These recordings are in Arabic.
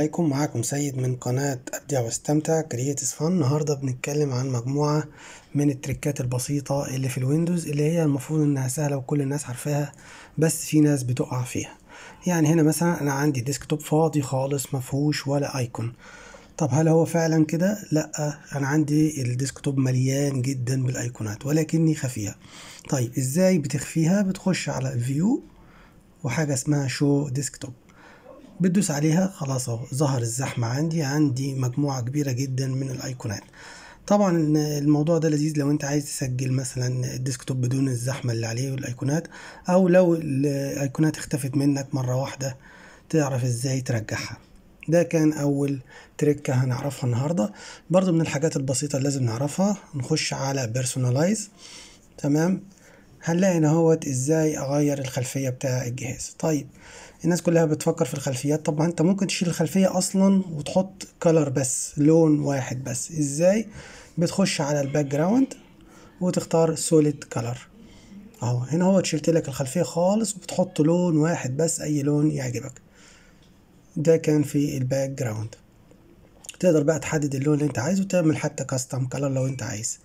عليكم معاكم سيد من قناة أبدع واستمتع كرييتس فان النهاردة بنتكلم عن مجموعة من التريكات البسيطة اللي في الويندوز اللي هي المفروض إنها سهلة وكل الناس عارفاها بس في ناس بتقع فيها يعني هنا مثلا أنا عندي ديسكتوب فاضي خالص مفهوش ولا أيكون طب هل هو فعلا كده؟ لأ أنا عندي الديسكتوب مليان جدا بالأيقونات ولكني خفيها طيب إزاي بتخفيها؟ بتخش على فيو وحاجة اسمها شو ديسكتوب بتدوس عليها خلاص اهو ظهر الزحمه عندي عندي مجموعه كبيره جدا من الايقونات طبعا الموضوع ده لذيذ لو انت عايز تسجل مثلا الديسكتوب بدون الزحمه اللي عليه والايقونات او لو الايقونات اختفت منك مره واحده تعرف ازاي ترجعها ده كان اول تريكة هنعرفها النهارده برضو من الحاجات البسيطه اللي لازم نعرفها نخش على بيرسوناليز تمام هنلاقي هنا هوت ازاي اغير الخلفية بتاع الجهاز طيب الناس كلها بتفكر في الخلفيات طب ما انت ممكن تشيل الخلفية اصلا وتحط كلر بس لون واحد بس ازاي بتخش على الباك جراوند وتختار سوليد كلر اهو هنا هو شلت لك الخلفيه خالص وبتحط لون واحد بس اي لون يعجبك ده كان في الباك جراوند تقدر بقى تحدد اللون اللي انت عايزه وتعمل حتى كاستم كلر لو انت عايز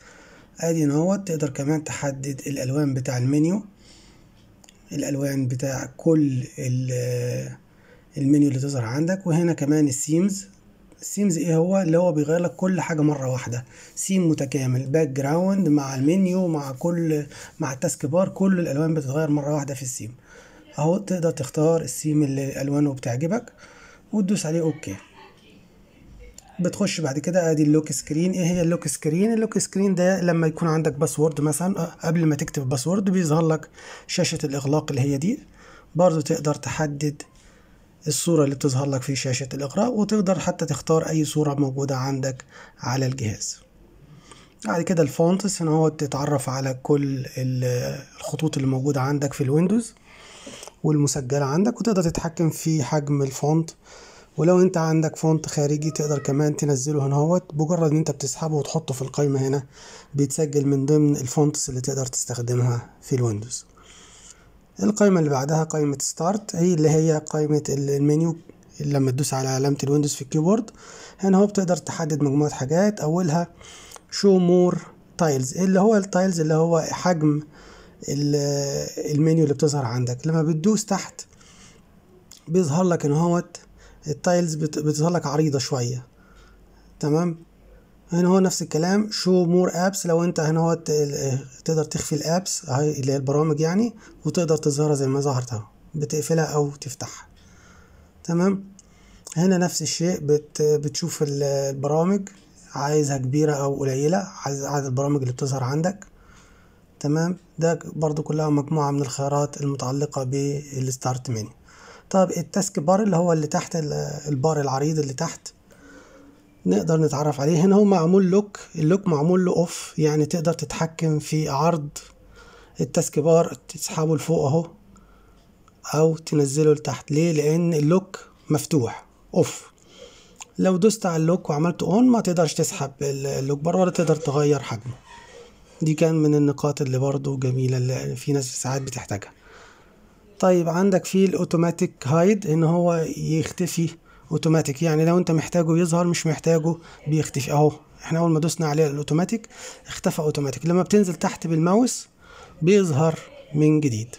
ادي نهوت تقدر كمان تحدد الالوان بتاع المنيو الالوان بتاع كل آه، المنيو اللي تظهر عندك وهنا كمان السيمز السيمز ايه هو اللي هو بيغير لك كل حاجه مره واحده سيم متكامل باك جراوند مع المنيو مع كل مع التاسك بار كل الالوان بتتغير مره واحده في السيم اهو تقدر تختار السيم اللي الوانه بتعجبك وتدوس عليه اوكي بتخش بعد كده ادي اللوك سكرين ايه هي اللوك سكرين اللوك سكرين ده لما يكون عندك باسورد مثلا آه، قبل ما تكتب باسورد بيظهر لك شاشه الاغلاق اللي هي دي برضو تقدر تحدد الصورة اللي بتظهر لك في شاشة الإغراء وتقدر حتى تختار أي صورة موجودة عندك على الجهاز بعد كده الفونتس هنا هو تتعرف على كل الخطوط اللي موجودة عندك في الويندوز والمسجلة عندك وتقدر تتحكم في حجم الفونت ولو انت عندك فونت خارجي تقدر كمان تنزله هنا اهوت بمجرد ان انت بتسحبه وتحطه في القائمه هنا بيتسجل من ضمن الفونتس اللي تقدر تستخدمها في الويندوز القائمه اللي بعدها قائمه ستارت هي اللي هي قائمه المنيو لما تدوس على علامه الويندوز في الكيبورد هنا هو بتقدر تحدد مجموعه حاجات اولها شو مور تايلز اللي هو التايلز اللي هو حجم المنيو اللي بتظهر عندك لما بتدوس تحت بيظهر لك ان هوت التايلز بتظهر لك عريضه شويه تمام هنا هو نفس الكلام شو مور ابس لو انت هنا هو تقدر تخفي الابس اللي هي البرامج يعني وتقدر تظهرها زي ما ظهرتها بتقفلها او تفتحها تمام هنا نفس الشيء بت بتشوف البرامج عايزها كبيرة او قليلة عايز عدد البرامج اللي بتظهر عندك تمام ده برضو كلها مجموعة من الخيارات المتعلقة بالستارت منيو طب التاسك بار اللي هو اللي تحت البار العريض اللي تحت نقدر نتعرف عليه هنا هو معمول لوك اللوك معمول له اوف يعني تقدر تتحكم في عرض التاسك بار تسحبه لفوق اهو او تنزله لتحت ليه لان اللوك مفتوح اوف لو دوست على اللوك وعملت اون ما تقدرش تسحب اللوك بار ولا تقدر تغير حجمه دي كان من النقاط اللي برضو جميلة اللي في ناس ساعات بتحتاجها طيب عندك فيه الاوتوماتيك هايد ان هو يختفي اوتوماتيك يعني لو انت محتاجه يظهر مش محتاجه بيختفي اهو احنا اول ما دوسنا عليه الاوتوماتيك اختفى اوتوماتيك لما بتنزل تحت بالماوس بيظهر من جديد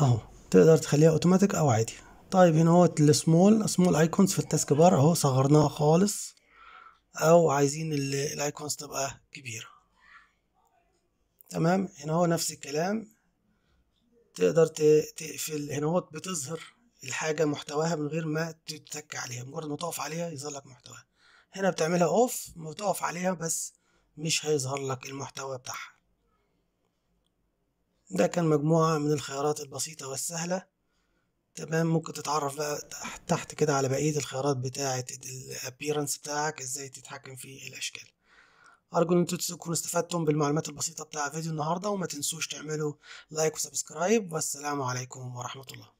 اهو تقدر تخليها اوتوماتيك او عادي طيب هنا هو السمول سمول ايكونز في التاسك بار اهو صغرناها خالص او عايزين الايكونز تبقى كبيره تمام هنا هو نفس الكلام تقدر تقفل هنا هو بتظهر الحاجة محتواها من غير ما تتك عليها مجرد ما تقف عليها يظهر لك محتواها هنا بتعملها اوف بتقف عليها بس مش هيظهر لك المحتوى بتاعها ده كان مجموعة من الخيارات البسيطة والسهلة تمام ممكن تتعرف بقى تحت كده على بقية الخيارات بتاعة الابيرنس بتاعك ازاي تتحكم في الاشكال ارجو ان انتم تكونوا استفدتم بالمعلومات البسيطه بتاع فيديو النهارده وما تنسوش تعملوا لايك وسبسكرايب والسلام عليكم ورحمه الله